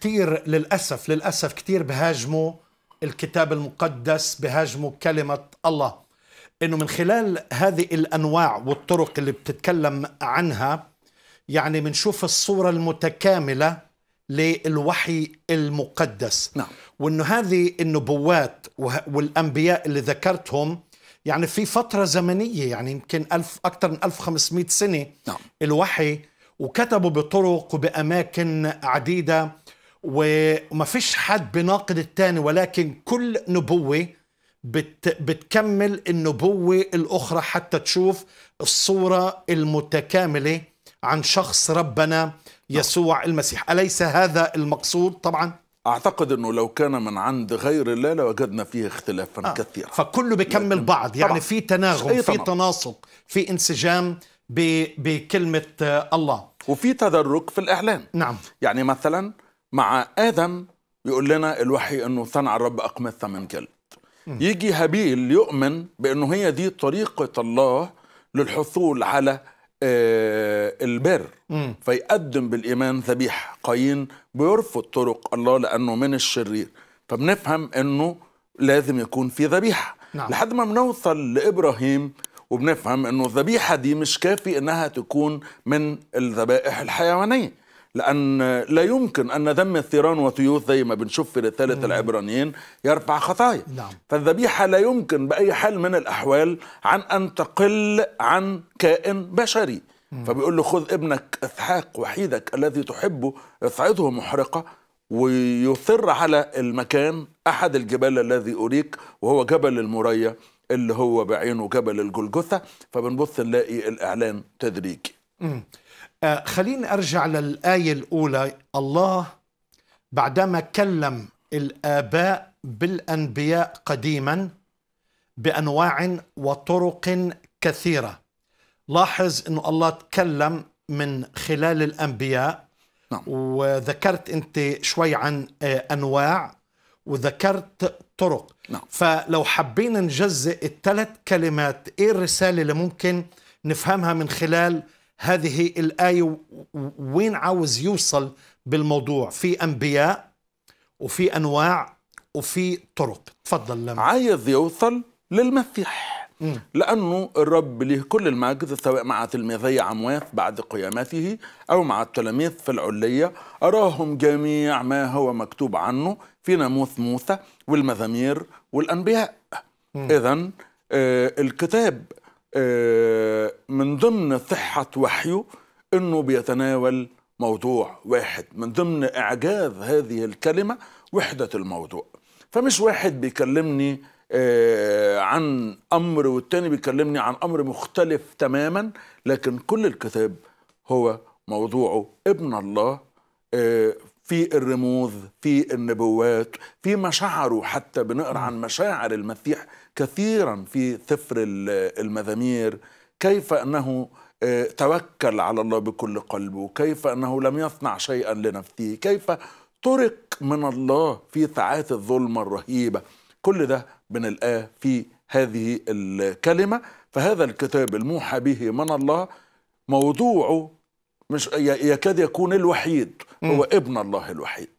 كثير للأسف للأسف كثير بهاجموا الكتاب المقدس بهاجموا كلمة الله انه من خلال هذه الانواع والطرق اللي بتتكلم عنها يعني بنشوف الصورة المتكاملة للوحي المقدس نعم. وانه هذه النبوات والانبياء اللي ذكرتهم يعني في فترة زمنية يعني يمكن ألف أكثر من 1500 سنة نعم. الوحي وكتبوا بطرق وبأماكن عديدة وما فيش حد بناقد الثاني ولكن كل نبوة بت بتكمل النبوة الأخرى حتى تشوف الصورة المتكاملة عن شخص ربنا يسوع المسيح أليس هذا المقصود طبعا؟ أعتقد أنه لو كان من عند غير الله لوجدنا فيه اختلافا آه. كثيرا فكله بيكمل بعض يعني في تناغم في تناسق في انسجام بكلمة آه، الله وفي تدرج في الإعلان نعم يعني مثلا مع آدم يقول لنا الوحي أنه صنع الرب أقمثة من جلد يجي هابيل يؤمن بأنه هي دي طريقة الله للحصول على آه، البر فيقدم بالإيمان ذبيحة قايين بيرفض طرق الله لأنه من الشرير فبنفهم أنه لازم يكون في ذبيحة نعم. لحد ما بنوصل لإبراهيم وبنفهم أنه الذبيحة دي مش كافي أنها تكون من الذبائح الحيوانية لأن لا يمكن أن ذم الثيران وطيوث زي ما بنشوف في رسالة العبرانيين يرفع خطايا نعم. فالذبيحة لا يمكن بأي حال من الأحوال عن أن تقل عن كائن بشري فبيقول له خذ ابنك إسحاق وحيدك الذي تحبه اصعده محرقة ويصر على المكان أحد الجبال الذي أريك وهو جبل المرية اللي هو بعينه جبل الجلجثة فبنبص نلاقي الإعلان تدريجي آه خليني أرجع للآية الأولى الله بعدما كلم الآباء بالأنبياء قديما بأنواع وطرق كثيرة لاحظ أن الله تكلم من خلال الأنبياء نعم. وذكرت أنت شوي عن آه، أنواع وذكرت طرق نعم. فلو حبينا نجزئ الثلاث كلمات إيه الرسالة اللي ممكن نفهمها من خلال هذه الآية وين عاوز يوصل بالموضوع في أنبياء وفي أنواع وفي طرق تفضل لما. عايز يوصل للمسيح لأنه الرب له كل المجد سواء مع تلميذي عمواس بعد قيامته أو مع التلاميذ في العلية أراهم جميع ما هو مكتوب عنه في ناموس موسى والمزامير والأنبياء إذا آه الكتاب آه، من ضمن صحة وحيه أنه بيتناول موضوع واحد من ضمن إعجاز هذه الكلمة وحدة الموضوع فمش واحد بيكلمني آه، عن أمر والتاني بيكلمني عن أمر مختلف تماما لكن كل الكتاب هو موضوعه ابن الله آه، في الرموز في النبوات في مشاعره حتى بنقرا عن مشاعر المسيح كثيرا في سفر المزامير كيف انه آه، توكل على الله بكل قلبه كيف انه لم يصنع شيئا لنفسه كيف طرق من الله في ساعات الظلمه الرهيبه كل ده بنلقاه في هذه الكلمه فهذا الكتاب الموحى به من الله موضوعه مش يكاد يكون الوحيد هو ابن الله الوحيد